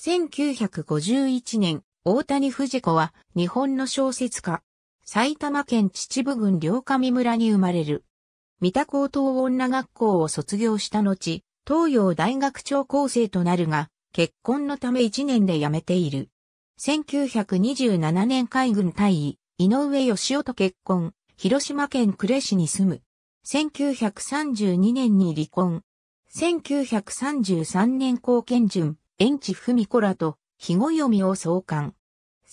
1951年、大谷藤子は日本の小説家。埼玉県秩父郡両上村に生まれる。三田高等女学校を卒業した後、東洋大学長校生となるが、結婚のため1年で辞めている。1927年海軍大尉、井上義雄と結婚、広島県呉市に住む。1932年に離婚。1933年貢献順。園地文子らと、日後読みを創刊。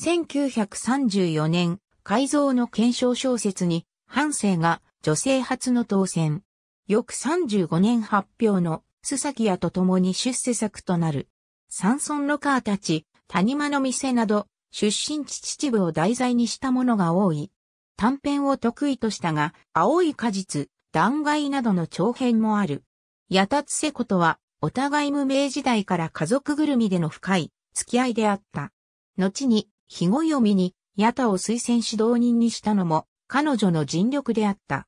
1934年、改造の検証小説に、半生が女性初の当選。翌35年発表の、須崎屋と共に出世作となる。山村のカーたち、谷間の店など、出身地秩父を題材にしたものが多い。短編を得意としたが、青い果実、断崖などの長編もある。やたつせことは、お互い無名時代から家族ぐるみでの深い付き合いであった。後に、日ご読みに、矢田を推薦指導人にしたのも、彼女の尽力であった。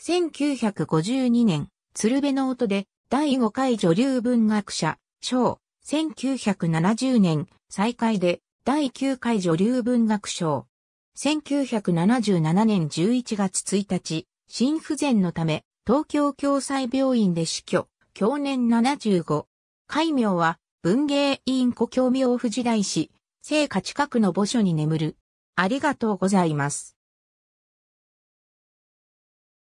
1952年、鶴瓶の音で、第5回女流文学者、賞、1970年、再開で、第9回女流文学賞。1977年11月1日、心不全のため、東京共済病院で死去。享年75。戒名は、文芸委員故郷明府時代史、聖火近くの墓所に眠る。ありがとうございます。